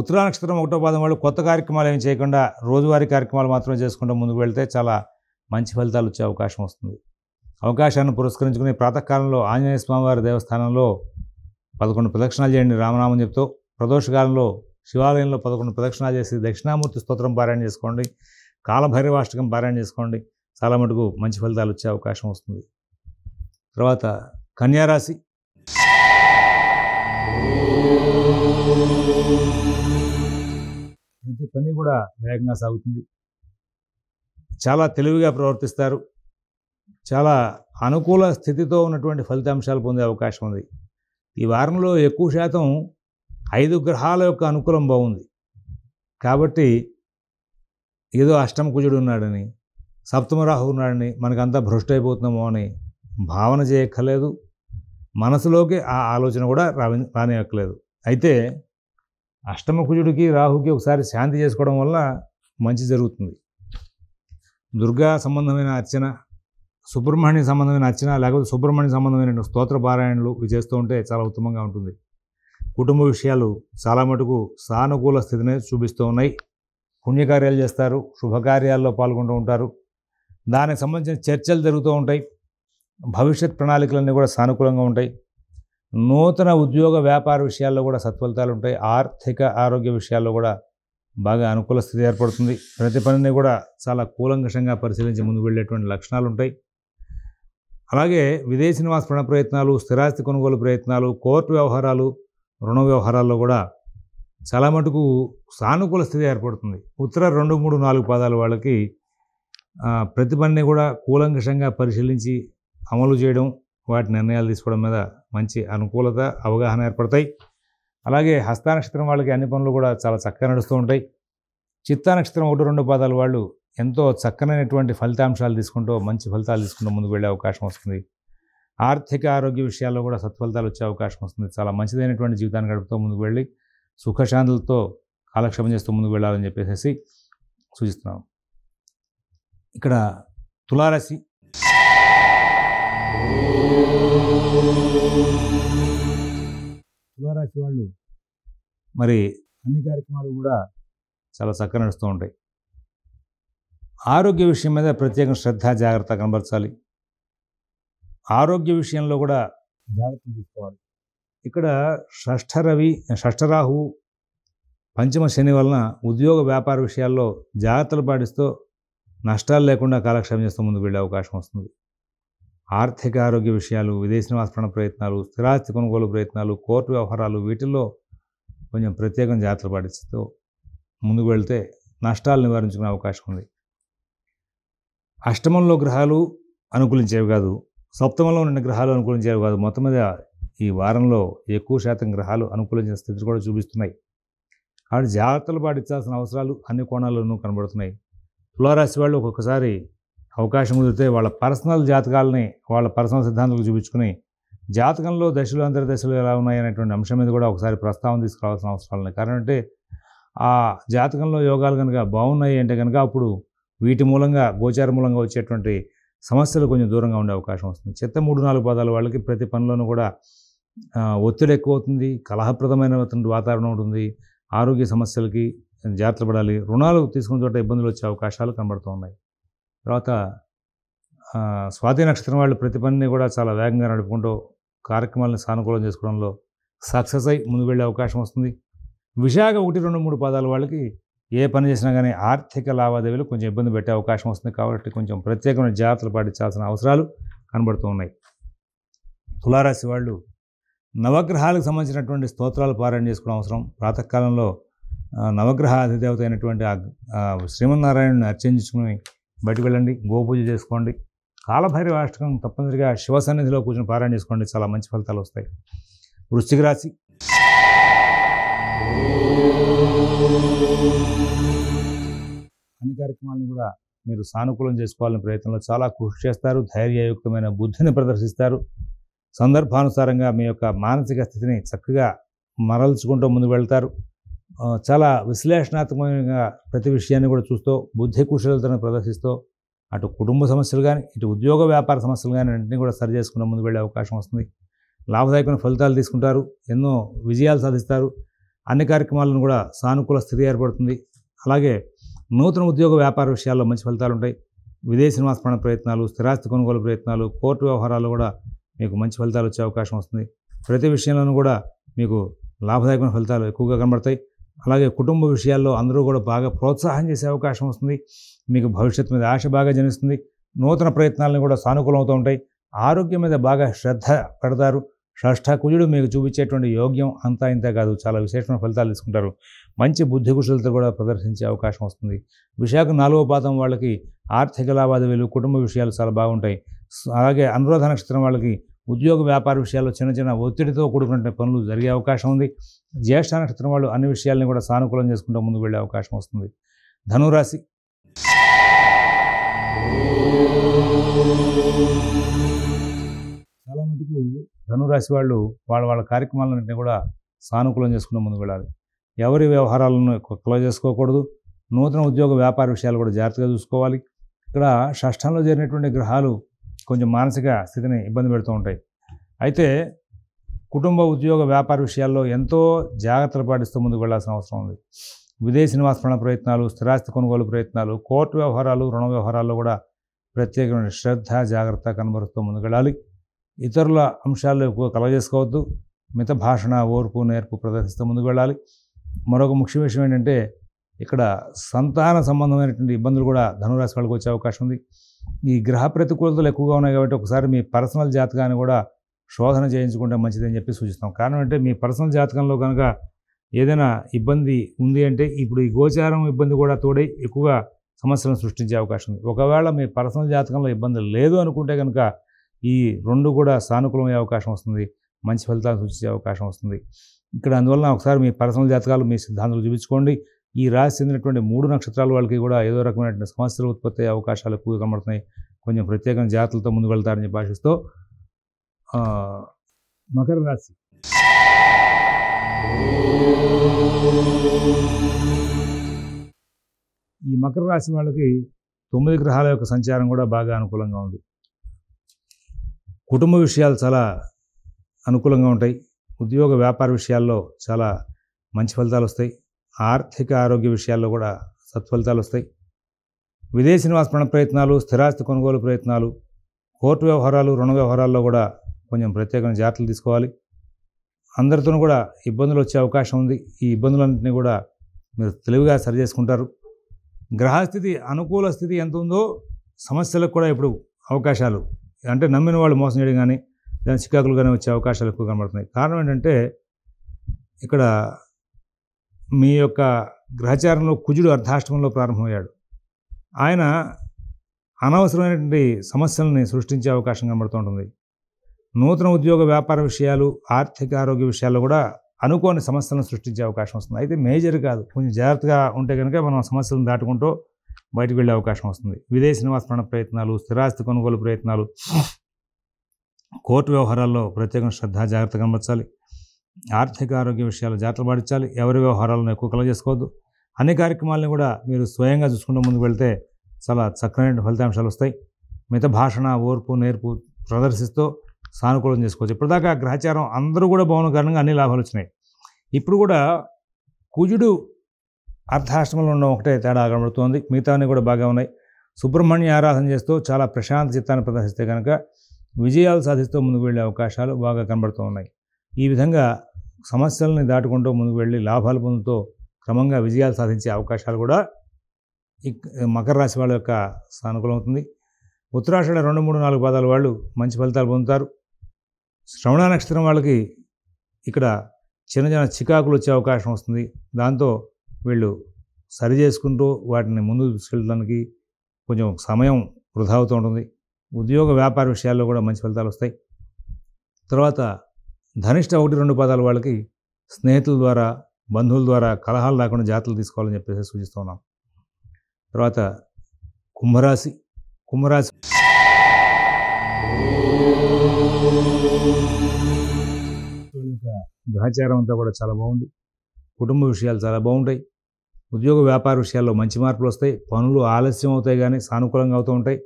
ఉత్తరా నక్షత్రం ఒకటో పాదం వాళ్ళు కొత్త కార్యక్రమాలు ఏమి చేయకుండా రోజువారీ కార్యక్రమాలు మాత్రమే చేసుకుంటూ ముందుకు వెళ్తే చాలా మంచి ఫలితాలు వచ్చే అవకాశం వస్తుంది అవకాశాన్ని పురస్కరించుకుని ప్రాతకాలంలో ఆంజనేయ స్వామివారి దేవస్థానంలో పదకొండు ప్రదక్షిణాలు చేయండి రామనామం చెప్తూ ప్రదోషకాలంలో శివాలయంలో పదకొండు ప్రదక్షిణాలు చేసి దక్షిణామూర్తి స్తోత్రం పారాయణ చేసుకోండి కాలభైరవాష్టకం పారాయణ చేసుకోండి చాలా మటుకు మంచి ఫలితాలు వచ్చే అవకాశం వస్తుంది తర్వాత కన్యారాశి ప్రతి పని కూడా వేగంగా సాగుతుంది చాలా తెలివిగా ప్రవర్తిస్తారు చాలా అనుకూల స్థితితో ఉన్నటువంటి ఫలితాంశాలు పొందే అవకాశం ఉంది ఈ వారంలో ఎక్కువ శాతం ఐదు గ్రహాల యొక్క అనుకూలం బాగుంది కాబట్టి ఏదో అష్టమ కుజుడు ఉన్నాడని సప్తమ రాహు ఉన్నాడని మనకంతా అయిపోతున్నామో అని భావన చేయక్కర్లేదు మనసులోకి ఆ ఆలోచన కూడా రాని రానివ్వక్కర్లేదు అయితే అష్టమ కుజుడికి రాహుకి ఒకసారి శాంతి చేసుకోవడం వల్ల మంచి జరుగుతుంది దుర్గా సంబంధమైన అర్చన సుబ్రహ్మణ్య సంబంధమైన అర్చన లేకపోతే సుబ్రహ్మణ్య సంబంధమైన స్తోత్ర పారాయణలు ఇవి చేస్తూ ఉంటే చాలా ఉత్తమంగా ఉంటుంది కుటుంబ విషయాలు చాలా మటుకు సానుకూల స్థితిని చూపిస్తూ ఉన్నాయి పుణ్యకార్యాలు చేస్తారు శుభకార్యాల్లో పాల్గొంటూ ఉంటారు దానికి సంబంధించిన చర్చలు జరుగుతూ ఉంటాయి భవిష్యత్ ప్రణాళికలన్నీ కూడా సానుకూలంగా ఉంటాయి నూతన ఉద్యోగ వ్యాపార విషయాల్లో కూడా సత్ఫలితాలు ఉంటాయి ఆర్థిక ఆరోగ్య విషయాల్లో కూడా బాగా అనుకూల స్థితి ఏర్పడుతుంది ప్రతి పనిని కూడా చాలా కూలంకషంగా పరిశీలించి ముందుకు వెళ్ళేటువంటి లక్షణాలు ఉంటాయి అలాగే విదేశీ నివాస ప్రయత్నాలు స్థిరాస్తి కొనుగోలు ప్రయత్నాలు కోర్టు వ్యవహారాలు రుణ వ్యవహారాల్లో కూడా చాలా మటుకు సానుకూల స్థితి ఏర్పడుతుంది ఉత్తర రెండు మూడు నాలుగు పాదాల వాళ్ళకి ప్రతి పనిని కూడా కూలంకషంగా పరిశీలించి అమలు చేయడం వాటి నిర్ణయాలు తీసుకోవడం మీద మంచి అనుకూలత అవగాహన ఏర్పడతాయి అలాగే హస్తానక్షత్రం నక్షత్రం వాళ్ళకి అన్ని పనులు కూడా చాలా చక్కగా నడుస్తూ ఉంటాయి చిత్తా నక్షత్రం ఒకటి రెండు పాదాల వాళ్ళు ఎంతో చక్కనైనటువంటి ఫలితాంశాలు తీసుకుంటూ మంచి ఫలితాలు తీసుకుంటూ ముందుకు వెళ్ళే అవకాశం వస్తుంది ఆర్థిక ఆరోగ్య విషయాల్లో కూడా సత్ఫలితాలు వచ్చే అవకాశం వస్తుంది చాలా మంచిదైనటువంటి జీవితాన్ని గడుపుతూ ముందుకు వెళ్ళి సుఖశాంతులతో కాలక్షేమం చేస్తూ ముందుకు వెళ్ళాలని చెప్పేసి సూచిస్తున్నాం ఇక్కడ తులారాశి తులారాశి వాళ్ళు మరి అన్ని కార్యక్రమాలు కూడా చాలా చక్కగా నడుస్తూ ఉంటాయి ఆరోగ్య విషయం మీద ప్రత్యేకం శ్రద్ధ జాగ్రత్త కనబరచాలి ఆరోగ్య విషయంలో కూడా జాగ్రత్తలు తీసుకోవాలి ఇక్కడ షష్ఠరవి షష్ఠరాహు పంచమ శని వలన ఉద్యోగ వ్యాపార విషయాల్లో జాగ్రత్తలు పాటిస్తూ నష్టాలు లేకుండా కాలక్షేమం చేస్తూ ముందుకు వెళ్ళే అవకాశం వస్తుంది ఆర్థిక ఆరోగ్య విషయాలు విదేశీ నివాసపణ ప్రయత్నాలు స్థిరాస్తి కొనుగోలు ప్రయత్నాలు కోర్టు వ్యవహారాలు వీటిల్లో కొంచెం ప్రత్యేకం జాగ్రత్తలు పాటిస్తూ ముందుకు వెళ్తే నష్టాలు నివారించుకునే అవకాశం ఉంది అష్టమంలో గ్రహాలు అనుకూలించేవి కాదు సప్తమంలో ఉన్న గ్రహాలు అనుకూలించేవి కాదు మొత్తం మీద ఈ వారంలో ఎక్కువ శాతం గ్రహాలు అనుకూలించిన స్థితి కూడా చూపిస్తున్నాయి కాబట్టి జాగ్రత్తలు పాటించాల్సిన అవసరాలు అన్ని కోణాల్లోనూ కనబడుతున్నాయి తులారాశి వాళ్ళు ఒక్కొక్కసారి అవకాశం కుదిరితే వాళ్ళ పర్సనల్ జాతకాలని వాళ్ళ పర్సనల్ సిద్ధాంతాలు చూపించుకుని జాతకంలో దశలు అంతర దశలు ఎలా ఉన్నాయి అనేటువంటి అంశం మీద కూడా ఒకసారి ప్రస్తావన తీసుకురావాల్సిన అవసరాలు ఉన్నాయి కారణం అంటే ఆ జాతకంలో యోగాలు కనుక బాగున్నాయి అంటే కనుక అప్పుడు వీటి మూలంగా గోచార మూలంగా వచ్చేటువంటి సమస్యలు కొంచెం దూరంగా ఉండే అవకాశం వస్తుంది చెత్త మూడు నాలుగు పదాలు వాళ్ళకి ప్రతి పనిలోనూ కూడా ఒత్తిడి ఎక్కువ అవుతుంది కలహప్రదమైన వాతావరణం ఉంటుంది ఆరోగ్య సమస్యలకి జాగ్రత్త పడాలి రుణాలు తీసుకున్న చోట ఇబ్బందులు వచ్చే అవకాశాలు కనబడుతూ ఉన్నాయి తర్వాత స్వాతి నక్షత్రం వాళ్ళు ప్రతి పనిని కూడా చాలా వేగంగా నడుపుకుంటూ కార్యక్రమాలను సానుకూలం చేసుకోవడంలో సక్సెస్ అయి ముందు వెళ్ళే అవకాశం వస్తుంది విశాఖ ఒకటి రెండు మూడు పాదాల వాళ్ళకి ఏ పని చేసినా కానీ ఆర్థిక లావాదేవీలు కొంచెం ఇబ్బంది పెట్టే అవకాశం వస్తుంది కాబట్టి కొంచెం ప్రత్యేకమైన జాగ్రత్తలు పాటించాల్సిన అవసరాలు కనబడుతూ ఉన్నాయి తులారాశి వాళ్ళు నవగ్రహాలకు సంబంధించినటువంటి స్తోత్రాలు పారాయణ చేసుకోవడం అవసరం ప్రాతకాలంలో నవగ్రహ అధిదేవత అయినటువంటి శ్రీమన్నారాయణుని అర్చించుకుని బయటకు వెళ్ళండి గోపూజ చేసుకోండి కాలభైరవ అష్టకం తప్పనిసరిగా శివ సన్నిధిలో కూర్చొని పారాయణ చేసుకోండి చాలా మంచి ఫలితాలు వస్తాయి వృశ్చిక రాశి అన్ని కార్యక్రమాలను కూడా మీరు సానుకూలం చేసుకోవాలని ప్రయత్నంలో చాలా కృషి చేస్తారు ధైర్యయుక్తమైన బుద్ధిని ప్రదర్శిస్తారు సందర్భానుసారంగా మీ యొక్క మానసిక స్థితిని చక్కగా మరల్చుకుంటూ ముందుకు వెళ్తారు చాలా విశ్లేషణాత్మకంగా ప్రతి విషయాన్ని కూడా చూస్తూ బుద్ధి కుశలతను ప్రదర్శిస్తూ అటు కుటుంబ సమస్యలు కానీ ఇటు ఉద్యోగ వ్యాపార సమస్యలు కానీ అన్నింటినీ కూడా సరి చేసుకున్న ముందుకు వెళ్ళే అవకాశం వస్తుంది లాభదాయకమైన ఫలితాలు తీసుకుంటారు ఎన్నో విజయాలు సాధిస్తారు అన్ని కార్యక్రమాలను కూడా సానుకూల స్థితి ఏర్పడుతుంది అలాగే నూతన ఉద్యోగ వ్యాపార విషయాల్లో మంచి ఫలితాలు ఉంటాయి విదేశీ నివాసపణ ప్రయత్నాలు స్థిరాస్తి కొనుగోలు ప్రయత్నాలు కోర్టు వ్యవహారాలు కూడా మీకు మంచి ఫలితాలు వచ్చే అవకాశం వస్తుంది ప్రతి విషయంలోనూ కూడా మీకు లాభదాయకమైన ఫలితాలు ఎక్కువగా కనబడతాయి అలాగే కుటుంబ విషయాల్లో అందరూ కూడా బాగా ప్రోత్సాహం చేసే అవకాశం వస్తుంది మీకు భవిష్యత్తు మీద ఆశ బాగా జనిస్తుంది నూతన ప్రయత్నాలను కూడా సానుకూలం అవుతూ ఉంటాయి ఆరోగ్యం మీద బాగా శ్రద్ధ పెడతారు షష్ఠకుజుడు మీకు చూపించేటువంటి యోగ్యం అంతా ఇంతే కాదు చాలా విశేషమైన ఫలితాలు తీసుకుంటారు మంచి బుద్ధి కుశలతో కూడా ప్రదర్శించే అవకాశం వస్తుంది విశాఖ నాలుగో పాతం వాళ్ళకి ఆర్థిక లావాదేవీలు కుటుంబ విషయాలు చాలా బాగుంటాయి అలాగే అనురాధ నక్షత్రం వాళ్ళకి ఉద్యోగ వ్యాపార విషయాల్లో చిన్న చిన్న ఒత్తిడితో కూడుకున్న పనులు జరిగే అవకాశం ఉంది జ్యేష్ఠ నక్షత్రం వాళ్ళు అన్ని విషయాలను కూడా సానుకూలం చేసుకుంటూ ముందుకు వెళ్ళే అవకాశం వస్తుంది ధనురాశి చాలా మటుకు ధనురాశి వాళ్ళు వాళ్ళ వాళ్ళ కార్యక్రమాలన్నింటినీ కూడా సానుకూలం చేసుకుని ముందుకు వెళ్ళాలి ఎవరి వ్యవహారాలను క్లోజ్ చేసుకోకూడదు నూతన ఉద్యోగ వ్యాపార విషయాలు కూడా జాగ్రత్తగా చూసుకోవాలి ఇక్కడ షష్టంలో జరిగినటువంటి గ్రహాలు కొంచెం మానసిక స్థితిని ఇబ్బంది పెడుతూ ఉంటాయి అయితే కుటుంబ ఉద్యోగ వ్యాపార విషయాల్లో ఎంతో జాగ్రత్తలు పాటిస్తూ ముందుకు వెళ్లాల్సిన అవసరం ఉంది విదేశీ నివాసపరణ ప్రయత్నాలు స్థిరాస్తి కొనుగోలు ప్రయత్నాలు కోర్టు వ్యవహారాలు రుణ వ్యవహారాల్లో కూడా ప్రత్యేకమైన శ్రద్ధ జాగ్రత్త కనబరుస్తూ వెళ్ళాలి ఇతరుల అంశాల్లో ఎక్కువ కలగజేసుకోవద్దు మిత భాషణ ఓర్పు నేర్పు ప్రదర్శిస్తూ ముందుకు వెళ్ళాలి మరొక ముఖ్య విషయం ఏంటంటే ఇక్కడ సంతాన సంబంధమైనటువంటి ఇబ్బందులు కూడా ధనురాశి వాళ్ళకి వచ్చే అవకాశం ఉంది ఈ గ్రహ ప్రతికూలతలు ఎక్కువగా ఉన్నాయి కాబట్టి ఒకసారి మీ పర్సనల్ జాతకాన్ని కూడా శోధన చేయించుకుంటే మంచిదని చెప్పి సూచిస్తాం కారణం అంటే మీ పర్సనల్ జాతకంలో కనుక ఏదైనా ఇబ్బంది ఉంది అంటే ఇప్పుడు ఈ గోచారం ఇబ్బంది కూడా తోడై ఎక్కువగా సమస్యలను సృష్టించే అవకాశం ఉంది ఒకవేళ మీ పర్సనల్ జాతకంలో ఇబ్బంది లేదు అనుకుంటే కనుక ఈ రెండు కూడా సానుకూలమయ్యే అవకాశం వస్తుంది మంచి ఫలితాలు సూచించే అవకాశం వస్తుంది ఇక్కడ అందువల్ల ఒకసారి మీ పర్సనల్ జాతకాలు మీ సిద్ధాంతాలు చూపించుకోండి ఈ రాశి చెందినటువంటి మూడు నక్షత్రాల వాళ్ళకి కూడా ఏదో రకమైనటువంటి సమస్యలు ఉత్పత్తి అయ్యే అవకాశాలు ఎక్కువ కనబడుతున్నాయి కొంచెం ప్రత్యేకంగా జాతులతో ముందుకు వెళ్తారని భాషిస్తూ మకర రాశి ఈ మకర రాశి వాళ్ళకి తొమ్మిది గ్రహాల యొక్క సంచారం కూడా బాగా అనుకూలంగా ఉంది కుటుంబ విషయాలు చాలా అనుకూలంగా ఉంటాయి ఉద్యోగ వ్యాపార విషయాల్లో చాలా మంచి ఫలితాలు వస్తాయి ఆర్థిక ఆరోగ్య విషయాల్లో కూడా సత్ఫలితాలు వస్తాయి విదేశీ నివాసపణ ప్రయత్నాలు స్థిరాస్తి కొనుగోలు ప్రయత్నాలు కోర్టు వ్యవహారాలు రుణ వ్యవహారాల్లో కూడా కొంచెం ప్రత్యేకమైన జాగ్రత్తలు తీసుకోవాలి అందరితోనూ కూడా ఇబ్బందులు వచ్చే అవకాశం ఉంది ఈ ఇబ్బందులన్నింటినీ కూడా మీరు తెలివిగా సరి చేసుకుంటారు గ్రహస్థితి అనుకూల స్థితి ఎంత ఉందో సమస్యలకు కూడా ఇప్పుడు అవకాశాలు అంటే నమ్మిన వాళ్ళు మోసం చేయడం కానీ దాని చికాకులు కానీ వచ్చే అవకాశాలు ఎక్కువ కనబడుతున్నాయి కారణం ఏంటంటే ఇక్కడ మీ యొక్క గ్రహచారంలో కుజుడు అర్ధాష్టమంలో ప్రారంభమయ్యాడు ఆయన అనవసరమైనటువంటి సమస్యలని సృష్టించే అవకాశం కనబడుతుంటుంది నూతన ఉద్యోగ వ్యాపార విషయాలు ఆర్థిక ఆరోగ్య విషయాల్లో కూడా అనుకోని సమస్యలను సృష్టించే అవకాశం వస్తుంది అయితే మేజర్ కాదు కొంచెం జాగ్రత్తగా ఉంటే కనుక మనం సమస్యలను దాటుకుంటూ బయటకు వెళ్ళే అవకాశం వస్తుంది విదేశీ నివాసపరణ ప్రయత్నాలు స్థిరాస్తి కొనుగోలు ప్రయత్నాలు కోర్టు వ్యవహారాల్లో ప్రత్యేకంగా శ్రద్ధ జాగ్రత్త కనబరచాలి ఆర్థిక ఆరోగ్య విషయాలు జాగ్రత్తలు పాటించాలి ఎవరి వ్యవహారాలను ఎక్కువ కలగ చేసుకోవద్దు అన్ని కార్యక్రమాలను కూడా మీరు స్వయంగా చూసుకుంటూ ముందుకు వెళ్తే చాలా చక్కనైన ఫలితాంశాలు వస్తాయి మిత భాషణ ఓర్పు నేర్పు ప్రదర్శిస్తూ సానుకూలం చేసుకోవచ్చు ఇప్పటిదాకా గ్రహచారం అందరూ కూడా భవన కారణంగా అన్ని లాభాలు వచ్చినాయి ఇప్పుడు కూడా కుజుడు అర్ధాశ్రమంలో ఉండడం ఒకటే తేడా కనబడుతోంది మిగతావన్నీ కూడా బాగా ఉన్నాయి సుబ్రహ్మణ్య ఆరాధన చేస్తూ చాలా ప్రశాంత చిత్తాన్ని ప్రదర్శిస్తే కనుక విజయాలు సాధిస్తూ ముందుకు వెళ్ళే అవకాశాలు బాగా కనబడుతూ ఉన్నాయి ఈ విధంగా సమస్యల్ని దాటుకుంటూ ముందుకు వెళ్ళి లాభాలు పొందుతూ క్రమంగా విజయాలు సాధించే అవకాశాలు కూడా మకర రాశి వాళ్ళ యొక్క సానుకూలం అవుతుంది ఉత్తరాషాఢ రెండు మూడు నాలుగు పాదాల వాళ్ళు మంచి ఫలితాలు పొందుతారు శ్రవణ నక్షత్రం వాళ్ళకి ఇక్కడ చిన్న చిన్న చికాకులు వచ్చే అవకాశం వస్తుంది దాంతో వీళ్ళు సరి చేసుకుంటూ వాటిని ముందు తీసుకెళ్ళడానికి కొంచెం సమయం వృధా అవుతూ ఉంటుంది ఉద్యోగ వ్యాపార విషయాల్లో కూడా మంచి ఫలితాలు వస్తాయి తర్వాత ధనిష్ట ఒకటి రెండు పదాలు వాళ్ళకి స్నేహితుల ద్వారా బంధువుల ద్వారా కలహాలు రాకుండా జాతలు తీసుకోవాలని చెప్పేసి సూచిస్తున్నాం తర్వాత కుంభరాశి కుంభరాశి గ్రహచారం అంతా కూడా చాలా బాగుంది కుటుంబ విషయాలు చాలా బాగుంటాయి ఉద్యోగ వ్యాపార విషయాల్లో మంచి మార్పులు వస్తాయి పనులు ఆలస్యం అవుతాయి కానీ సానుకూలంగా అవుతూ ఉంటాయి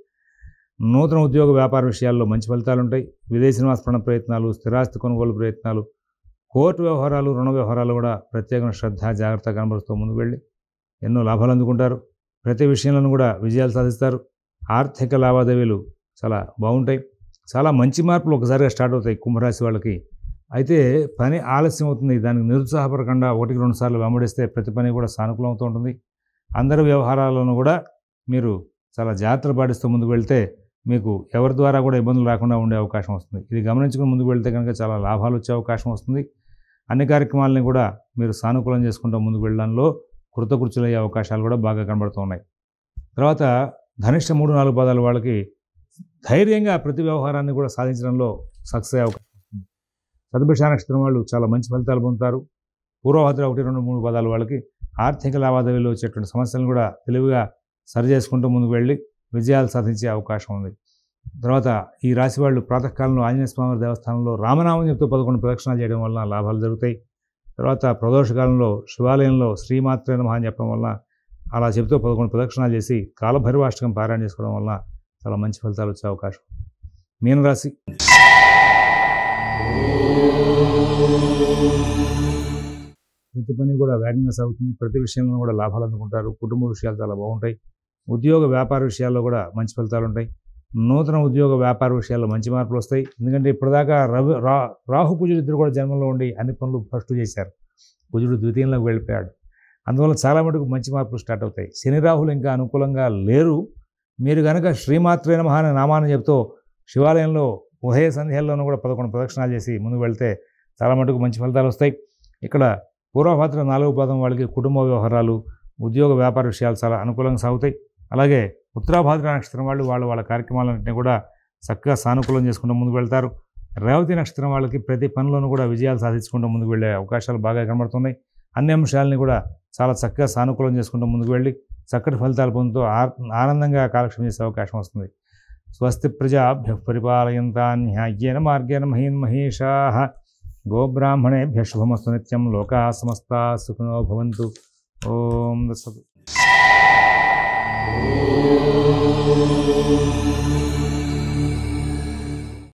నూతన ఉద్యోగ వ్యాపార విషయాల్లో మంచి ఫలితాలు ఉంటాయి విదేశీ నివాసపణ ప్రయత్నాలు స్థిరాస్తి కొనుగోలు ప్రయత్నాలు కోర్టు వ్యవహారాలు రుణ వ్యవహారాలు కూడా ప్రత్యేకమైన శ్రద్ధ జాగ్రత్త కనబరుస్తూ ముందుకు వెళ్ళి ఎన్నో లాభాలు అందుకుంటారు ప్రతి విషయంలోనూ కూడా విజయాలు సాధిస్తారు ఆర్థిక లావాదేవీలు చాలా బాగుంటాయి చాలా మంచి మార్పులు ఒకసారిగా స్టార్ట్ అవుతాయి కుంభరాశి వాళ్ళకి అయితే పని ఆలస్యం అవుతుంది దానికి నిరుత్సాహపడకుండా ఒకటికి రెండు సార్లు వెంబడిస్తే ప్రతి పని కూడా సానుకూలం అవుతూ ఉంటుంది అందరి వ్యవహారాలను కూడా మీరు చాలా జాగ్రత్త పాటిస్తూ ముందుకు వెళ్తే మీకు ఎవరి ద్వారా కూడా ఇబ్బందులు రాకుండా ఉండే అవకాశం వస్తుంది ఇది గమనించుకుని ముందుకు వెళ్తే కనుక చాలా లాభాలు వచ్చే అవకాశం వస్తుంది అన్ని కార్యక్రమాలని కూడా మీరు సానుకూలం చేసుకుంటూ ముందుకు వెళ్ళడంలో కృతకృత్యులయ్యే అవకాశాలు కూడా బాగా కనబడుతున్నాయి తర్వాత ధనిష్ట మూడు నాలుగు పదాల వాళ్ళకి ధైర్యంగా ప్రతి వ్యవహారాన్ని కూడా సాధించడంలో సక్సెస్ అవకాశం సతభిష నక్షత్రం వాళ్ళు చాలా మంచి ఫలితాలు పొందుతారు పూర్వభద్ర ఒకటి రెండు మూడు పదాలు వాళ్ళకి ఆర్థిక లావాదేవీలు వచ్చేటువంటి సమస్యలను కూడా తెలివిగా సరి చేసుకుంటూ ముందుకు వెళ్ళి విజయాలు సాధించే అవకాశం ఉంది తర్వాత ఈ రాశి వాళ్ళు ప్రాతకాలంలో ఆంజనేయ స్వామి దేవస్థానంలో రామనామం చెప్తూ పదకొండు ప్రదక్షిణాలు చేయడం వలన లాభాలు జరుగుతాయి తర్వాత ప్రదోషకాలంలో శివాలయంలో శ్రీమాత్రే నమహ అని చెప్పడం వలన అలా చెబుతూ పదకొండు ప్రదక్షిణాలు చేసి కాలభైరవాష్టకం పారాయణ చేసుకోవడం వలన చాలా మంచి ఫలితాలు వచ్చే అవకాశం మీనరాశి ప్రతి పని కూడా వేగంగా సాగుతుంది ప్రతి విషయంలో కూడా లాభాలు అందుకుంటారు కుటుంబ విషయాలు చాలా బాగుంటాయి ఉద్యోగ వ్యాపార విషయాల్లో కూడా మంచి ఫలితాలు ఉంటాయి నూతన ఉద్యోగ వ్యాపార విషయాల్లో మంచి మార్పులు వస్తాయి ఎందుకంటే ఇప్పటిదాకా రవి రా రాహు కుజుడు ఇద్దరు కూడా జన్మలో ఉండి అన్ని పనులు ఫస్ట్ చేశారు కుజుడు ద్వితీయంలోకి వెళ్ళిపోయాడు అందువల్ల చాలా మటుకు మంచి మార్పులు స్టార్ట్ అవుతాయి శని రాహులు ఇంకా అనుకూలంగా లేరు మీరు కనుక శ్రీమాత్రే నమ అనే నామాన్ని చెప్తూ శివాలయంలో ఉదయ సంధ్యాల్లోనూ కూడా పదకొండు ప్రదక్షిణాలు చేసి ముందుకు వెళ్తే చాలా మటుకు మంచి ఫలితాలు వస్తాయి ఇక్కడ పూర్వభద్ర నాలుగు పాదం వాళ్ళకి కుటుంబ వ్యవహారాలు ఉద్యోగ వ్యాపార విషయాలు చాలా అనుకూలంగా సాగుతాయి అలాగే ఉత్తరాభాద్ర నక్షత్రం వాళ్ళు వాళ్ళ వాళ్ళ కార్యక్రమాలన్నింటినీ కూడా చక్కగా సానుకూలం చేసుకుంటూ ముందుకు వెళ్తారు రేవతి నక్షత్రం వాళ్ళకి ప్రతి పనిలోనూ కూడా విజయాలు సాధించుకుంటూ ముందుకు వెళ్ళే అవకాశాలు బాగా కనబడుతున్నాయి అన్ని అంశాలని కూడా చాలా చక్కగా సానుకూలం చేసుకుంటూ ముందుకు వెళ్ళి చక్కటి ఫలితాలు పొందుతూ ఆనందంగా కాలక్షేపం చేసే అవకాశం వస్తుంది స్వస్తి ప్రజాభ్య పరిపాలయంతా పరిపాలయంతాన్యాయ్యేన మార్గేణ మహీన్ మహేషా गोब्राह्मणे शुभमस्तु नित्यं लोकाः समस्ताः सुखिनो भवन्तु ॐ दशतु